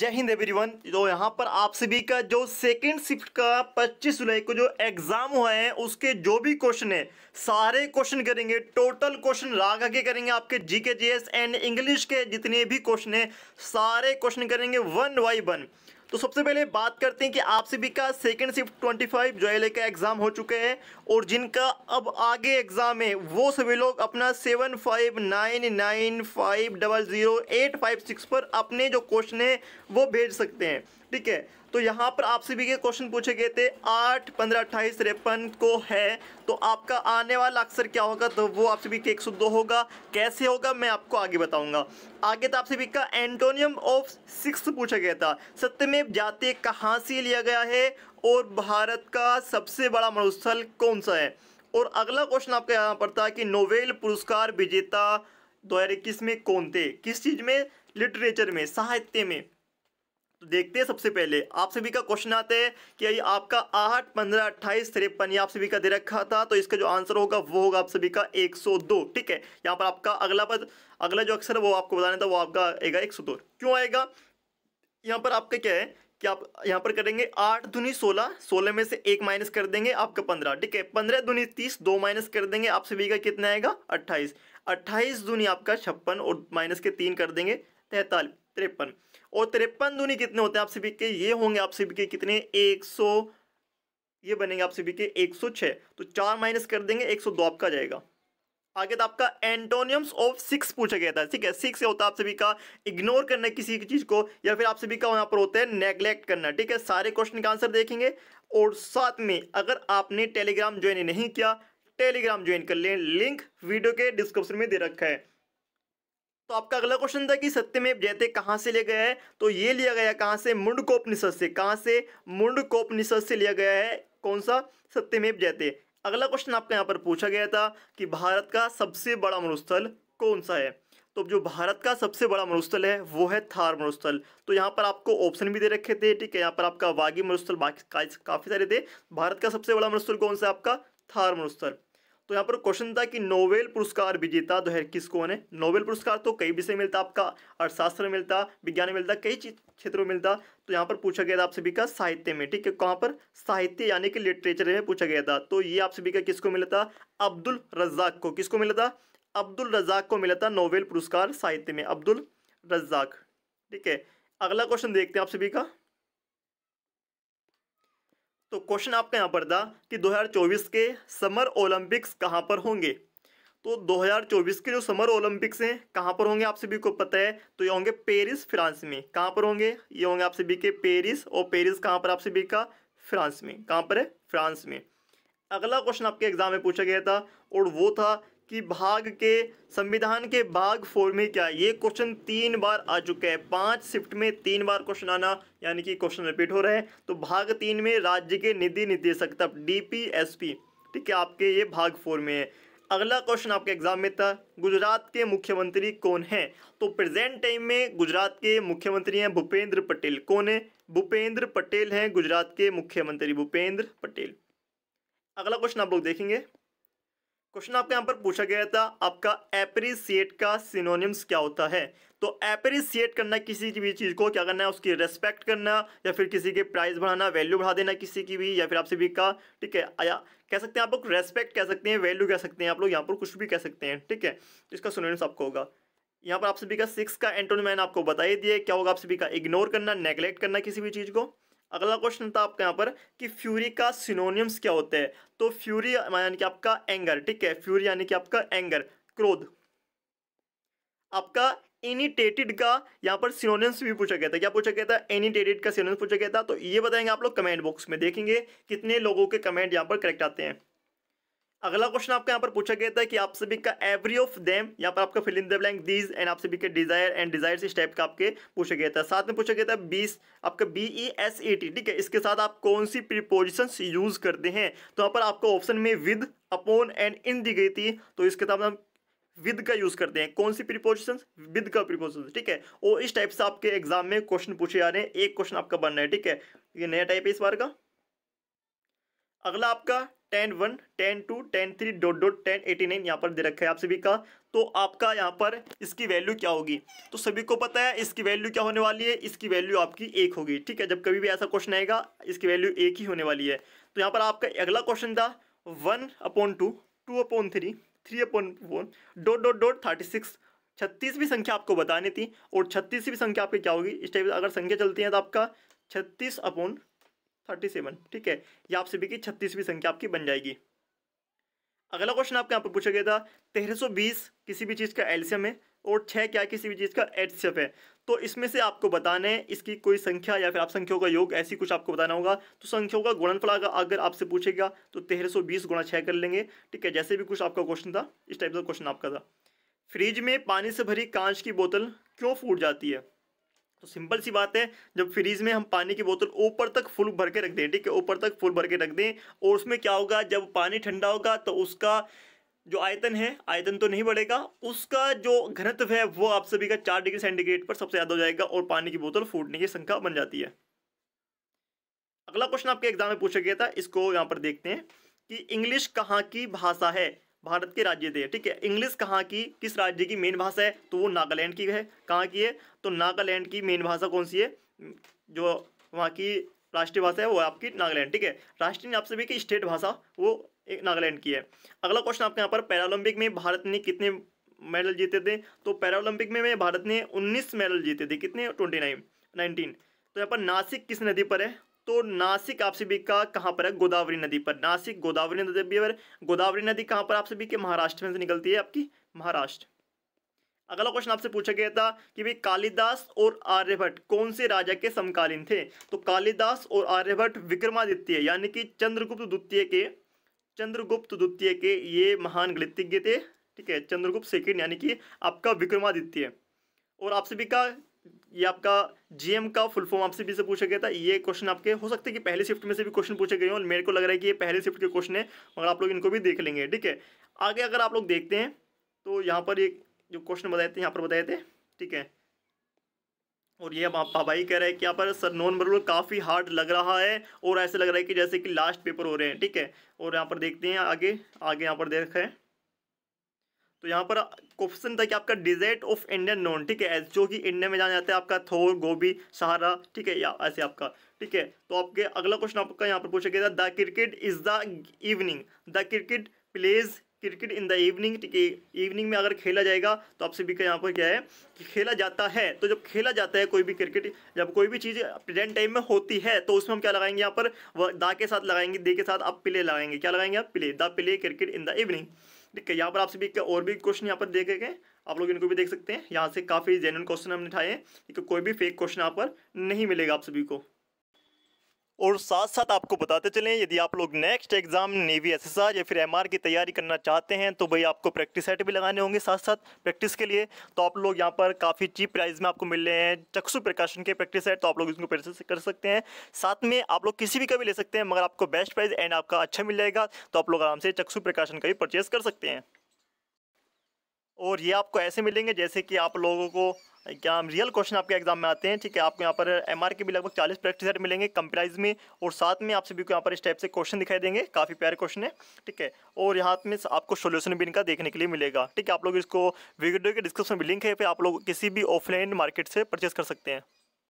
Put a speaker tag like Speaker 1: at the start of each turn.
Speaker 1: जय हिंद एवरीवन तो यहाँ पर आप सभी का जो सेकंड शिफ्ट का 25 जुलाई को जो एग्ज़ाम हुआ है उसके जो भी क्वेश्चन है सारे क्वेश्चन करेंगे टोटल क्वेश्चन राग के करेंगे आपके जीके जीएस एंड इंग्लिश के जितने भी क्वेश्चन है सारे क्वेश्चन करेंगे वन बाई वन तो सबसे पहले बात करते हैं कि आप सभी का सेकेंड शिफ्ट 25 जो एल का एग्ज़ाम हो चुके हैं और जिनका अब आगे एग्ज़ाम है वो सभी लोग अपना seven five nine nine five double zero eight five six पर अपने जो क्वेश्चन है वो भेज सकते हैं ठीक है तो यहाँ पर आपसे भी ये क्वेश्चन पूछे गए थे आठ पंद्रह अट्ठाईस तिरपन को है तो आपका आने वाला अक्सर क्या होगा तो वो आपसे भी एक सौ दो होगा कैसे होगा मैं आपको आगे बताऊंगा आगे तो आपसे भी का एंटोनियम ऑफ सिक्स पूछा गया था सत्य में जाते कहाँ से लिया गया है और भारत का सबसे बड़ा मरुस्थल कौन सा है और अगला क्वेश्चन आपका यहाँ पर था कि नोवेल पुरस्कार विजेता दो में कौन थे किस चीज़ में लिटरेचर में साहित्य में तो देखते हैं सबसे पहले आप सभी का क्वेश्चन आता है कि आपका आठ पंद्रह अट्ठाईस तिरपन आप सभी का दे रखा था तो इसका जो आंसर होगा वो होगा आप सभी का एक सौ दो ठीक है यहाँ पर आपका अगला पद अगला जो अक्षर वो आपको बताना था वो आपका आएगा एक सौ दो क्यों आएगा यहाँ पर आपका क्या है कि आप यहाँ पर करेंगे आठ धुनी सोलह सोलह में से एक माइनस कर देंगे आपका पंद्रह ठीक है पंद्रह धुनी तीस दो माइनस कर देंगे आप सभी का कितना आएगा अट्ठाईस अट्ठाईस धुनी आपका छप्पन और माइनस के तीन कर देंगे तैतालीस तिरपन और तिरपन दूनी कितने होते हैं आप सभी के ये होंगे आप सभी के कितने एक ये बनेंगे आप सभी के एक तो चार माइनस कर देंगे एक सौ दो आपका जाएगा आगे तो आपका एंटोनियम्स ऑफ सिक्स पूछा गया था ठीक है सिक्स होता है आप सभी का इग्नोर करना किसी की चीज़ को या फिर आप सभी का यहाँ पर होता है नेग्लेक्ट करना ठीक है सारे क्वेश्चन का आंसर देखेंगे और साथ में अगर आपने टेलीग्राम ज्वाइन नहीं किया टेलीग्राम ज्वाइन कर लें लिंक वीडियो के डिस्क्रिप्शन में दे रखा है तो आपका अगला क्वेश्चन था कि सत्य में जयते कहाँ से लिया गया है तो ये लिया गया कहाँ से मुंडकोपनिषद से कहाँ से मुंडकोपनिषद से लिया गया है कौन सा सत्यमेव जयते अगला क्वेश्चन आपका यहाँ पर पूछा गया था कि भारत का सबसे बड़ा मरुस्थल कौन सा है तो जो भारत का सबसे बड़ा मरुस्थल है वो है थार मरुस्थल तो यहाँ पर आपको ऑप्शन भी दे रखे थे ठीक है यहाँ पर आपका वागी मरुस्थल बाकी काफ़ी सारे थे भारत का सबसे बड़ा मरुस्थल कौन सा है आपका थार मरुस्थल तो यहाँ पर क्वेश्चन था कि नोबेल पुरस्कार विजेता जो है किस कौन है नोबेल पुरस्कार तो कई विषय मिलता आपका अर्थशास्त्र मिलता विज्ञान मिलता कई क्षेत्रों में मिलता तो यहाँ पर पूछा गया था आप सभी का साहित्य में ठीक है कहाँ पर साहित्य यानी कि लिटरेचर में पूछा गया था तो ये आप सभी का किसको मिला था अब्दुल रज्जाक को किसको मिला था अब्दुल रज्जाक को मिला था नोबेल पुरस्कार साहित्य में अब्दुल रज्जाक ठीक है अगला क्वेश्चन देखते हैं आप सभी का तो क्वेश्चन आपका यहाँ पर था कि 2024 के समर ओलंपिक्स कहाँ पर होंगे तो 2024 के जो समर ओलंपिक्स हैं कहाँ पर होंगे आप सभी को पता है तो ये होंगे पेरिस फ्रांस में कहाँ पर होंगे ये होंगे आप सभी के पेरिस और पेरिस कहाँ पर आप सभी का फ्रांस में कहाँ पर है फ्रांस में अगला क्वेश्चन आपके एग्जाम में पूछा गया था और वो था कि भाग के संविधान के भाग फोर में क्या ये क्वेश्चन तीन बार आ चुका है पांच शिफ्ट में तीन बार क्वेश्चन आना यानी कि क्वेश्चन रिपीट हो रहा है तो भाग तीन में राज्य के निधि निदेशक तब डीपीएसपी ठीक है आपके ये भाग फोर में है अगला क्वेश्चन आपके एग्जाम में था गुजरात के मुख्यमंत्री कौन है तो प्रेजेंट टाइम में गुजरात के मुख्यमंत्री हैं भूपेंद्र पटेल कौन है भूपेंद्र पटेल हैं गुजरात के मुख्यमंत्री भूपेंद्र पटेल अगला क्वेश्चन आप लोग देखेंगे क्वेश्चन आपके यहाँ पर पूछा गया था आपका एप्रिसिएट का सिनोनिम्स क्या होता है तो एप्रिसिएट करना किसी की भी चीज़ को क्या करना है उसकी रेस्पेक्ट करना या फिर किसी के प्राइस बढ़ाना वैल्यू बढ़ा देना किसी की भी या फिर आपसे भी का ठीक है आया कह सकते हैं आप लोग रेस्पेक्ट कह सकते हैं वैल्यू कह सकते हैं आप लोग यहाँ पर कुछ भी कह सकते हैं ठीक है इसका सिनोनिम्स आपको होगा यहाँ पर आप सभी का सिक्स का एंटोनिम मैंने आपको बता ही दिया क्या होगा आप सभी का इग्नोर करना नेगलेक्ट करना किसी भी चीज़ को अगला क्वेश्चन था आपका यहाँ पर कि फ्यूरी का सिनोनियम्स क्या होते हैं तो फ्यूरी यानी कि आपका एंगर ठीक है फ्यूरी यानी कि आपका एंगर क्रोध आपका इनिटेटेड का यहाँ पर सिनोनियम्स भी पूछा गया था क्या पूछा गया था एनिटेटेड का सिनोनियम पूछा गया था तो ये बताएंगे आप लोग कमेंट बॉक्स में देखेंगे कितने लोगों के कमेंट यहाँ पर करेक्ट आते हैं अगला क्वेश्चन आपके यहाँ पर पूछा गया था कि आप सभी का एवरी ऑफ देम यहाँ पर आपका fill in the blank these and आप सभी के डिजायर एंड डिजायर इस टाइप का आपके पूछा गया था साथ में पूछा गया था बीस आपका B E S E T ठीक है इसके साथ आप कौन सी प्रीपोजिशन यूज करते हैं तो यहाँ पर आपका ऑप्शन में विद अपोन एंड इन दी गई थी तो इसके साथ हम विद का यूज करते हैं कौन सी प्रीपोजिशन विद का प्रीपोजिशन ठीक है और इस टाइप से आपके एग्जाम में क्वेश्चन पूछे जा रहे हैं एक क्वेश्चन आपका बनना है ठीक है ये नया टाइप है इस बार का अगला आपका ten one ten two ten three dot dot ten eighty nine यहाँ पर दे रखा है आप सभी का तो आपका यहाँ पर इसकी वैल्यू क्या होगी तो सभी को पता है इसकी वैल्यू क्या होने वाली है इसकी वैल्यू आपकी एक होगी ठीक है जब कभी भी ऐसा क्वेश्चन आएगा इसकी वैल्यू एक ही होने वाली है तो यहाँ पर आपका अगला क्वेश्चन था one upon two two upon three three upon one dot dot dot thirty six छत्तीसवीं संख्या आपको बतानी थी और छत्तीसवीं संख्या आपकी क्या होगी इस टाइप अगर संख्या चलती है तो आपका छत्तीस अपॉन थर्टी सेवन ठीक है ये आप सभी की छत्तीसवीं संख्या आपकी बन जाएगी अगला क्वेश्चन आपके यहाँ पर पूछा गया था तेरह सौ बीस किसी भी चीज़ का एल्शियम है और छः क्या किसी भी चीज़ का एचसीएफ है तो इसमें से आपको बताना है इसकी कोई संख्या या फिर आप संख्याओं का योग ऐसी कुछ आपको बताना होगा तो संख्याओं का गुणनफल अगर आपसे पूछेगा तो तेरह सौ बीस गुणा छः कर लेंगे ठीक है जैसे भी कुछ आपका क्वेश्चन था इस टाइप का क्वेश्चन आपका था फ्रिज में पानी से भरी कांच की बोतल क्यों फूट जाती है तो सिंपल सी बात है जब फ्रीज में हम पानी की बोतल ऊपर तक फुल भर के रख दें ठीक है ऊपर तक फुल भर के रख दें और उसमें क्या होगा जब पानी ठंडा होगा तो उसका जो आयतन है आयतन तो नहीं बढ़ेगा उसका जो घनत्व है वो आप सभी का चार डिग्री सेंटीग्रेड पर सबसे ज़्यादा हो जाएगा और पानी की बोतल फूटने की संख्या बन जाती है अगला क्वेश्चन आपके एग्जाम में पूछा गया था इसको यहाँ पर देखते हैं कि इंग्लिश कहाँ की भाषा है भारत के राज्य थे ठीक है इंग्लिश कहाँ की किस राज्य की मेन भाषा है तो वो नागालैंड की है कहाँ की है तो नागालैंड की मेन भाषा कौन सी है जो वहाँ की राष्ट्रीय भाषा है वो आपकी नागालैंड ठीक है राष्ट्रीय ने आपसे भी की स्टेट भाषा वो एक नागालैंड की है अगला क्वेश्चन आपके यहाँ पर पैरालंपिक में भारत ने कितने मेडल जीते थे तो पैरालंपिक में भारत ने 19 मेडल जीते थे कितने 29 19 तो यहाँ पर नासिक किस नदी पर है तो नासिक आप सभी का कहाँ पर है गोदावरी नदी पर नासिक गोदावरी नदी पर गोदावरी नदी कहाँ पर आप सभी के महाराष्ट्र में से निकलती है आपकी महाराष्ट्र अगला क्वेश्चन आपसे पूछा गया था कि भाई कालिदास और आर्यभट्ट कौन से राजा के समकालीन थे तो कालिदास और आर्यभट्ट विक्रमादित्य यानी कि चंद्रगुप्त द्वितीय के चंद्रगुप्त द्वितीय के ये महान गणितज्ञ थे ठीक है चंद्रगुप्त सेकेंड यानी कि आपका विक्रमादित्य और आपसे भी का ये आपका जीएम का फुल फॉर्म आपसे भी से पूछा गया था ये क्वेश्चन आपके हो सकते हैं कि पहले शिफ्ट में से भी क्वेश्चन पूछे गए और मेरे को लग रहा है कि ये पहले शिफ्ट के क्वेश्चन है मगर आप लोग इनको भी देख लेंगे ठीक है आगे अगर आप लोग देखते हैं तो यहाँ पर एक जो क्वेश्चन बताए थे यहाँ पर बताए थे ठीक है और ये आप भाई कह रहे हैं कि यहाँ पर सर नॉन मरूल काफ़ी हार्ड लग रहा है और ऐसे लग रहा है कि जैसे कि लास्ट पेपर हो रहे हैं ठीक है और यहाँ पर देखते हैं आगे आगे यहाँ पर देख रहे हैं तो यहाँ पर क्वेश्चन था कि आपका डिजर्ट ऑफ इंडियन नॉन ठीक है जो कि इंडिया में जाना जाता है आपका थोर गोभी सहारा ठीक है या ऐसे आपका ठीक है तो आपके अगला क्वेश्चन आपका यहाँ पर पूछा गया था the cricket is the evening the cricket plays cricket in the evening ठीक है इवनिंग में अगर खेला जाएगा तो आपसे भी यहाँ पर क्या है कि खेला जाता है तो जब खेला जाता है कोई भी क्रिकेट जब कोई भी चीज़ प्रेजेंट टाइम में होती है तो उसमें हम क्या लगाएंगे यहाँ पर दा के साथ लगाएंगे दे के साथ आप प्ले लगाएंगे क्या लगाएंगे आप play the play cricket in the evening ठीक है यहाँ पर आपसे भी और भी क्वेश्चन यहाँ पर देखे गए आप लोग इनको भी देख सकते हैं यहाँ से काफ़ी जेनुअन क्वेश्चन हमने उठाए हैं कोई भी फेक क्वेश्चन यहाँ पर नहीं मिलेगा आप सभी को और साथ साथ आपको बताते चलें यदि आप लोग नेक्स्ट एग्ज़ाम नेवी एसएसआर या फिर एमआर की तैयारी करना चाहते हैं तो भाई आपको प्रैक्टिस सेट भी लगाने होंगे साथ साथ प्रैक्टिस के लिए तो आप लोग यहाँ पर काफ़ी चीप प्राइस में आपको मिल रहे हैं चक्षु प्रकाशन के प्रैक्टिस सेट तो आप लोग इसको परचेस कर सकते हैं साथ में आप लोग किसी भी का भी ले सकते हैं मगर आपको बेस्ट प्राइज़ एंड आपका अच्छा मिल जाएगा तो आप लोग आराम से चक्षु प्रकाशन का भी परचेज़ कर सकते हैं और ये आपको ऐसे मिलेंगे जैसे कि आप लोगों को क्या रियल क्वेश्चन आपके एग्जाम में आते हैं ठीक है आपको यहाँ पर एम आर के भी लगभग चालीस प्रैक्टिस सेट मिलेंगे कंप्राइज में और साथ में आप सभी को यहाँ पर इस टाइप से क्वेश्चन दिखाई देंगे काफ़ी प्यारे क्वेश्चन है ठीक है और यहाँ में आपको सोल्यूशन भी इनका देखने के लिए मिलेगा ठीक है आप लोग इसको वीडियो के डिस्क्रिप्शन में लिंक है पे आप लोग किसी भी ऑफलाइन मार्केट से परचेस कर सकते हैं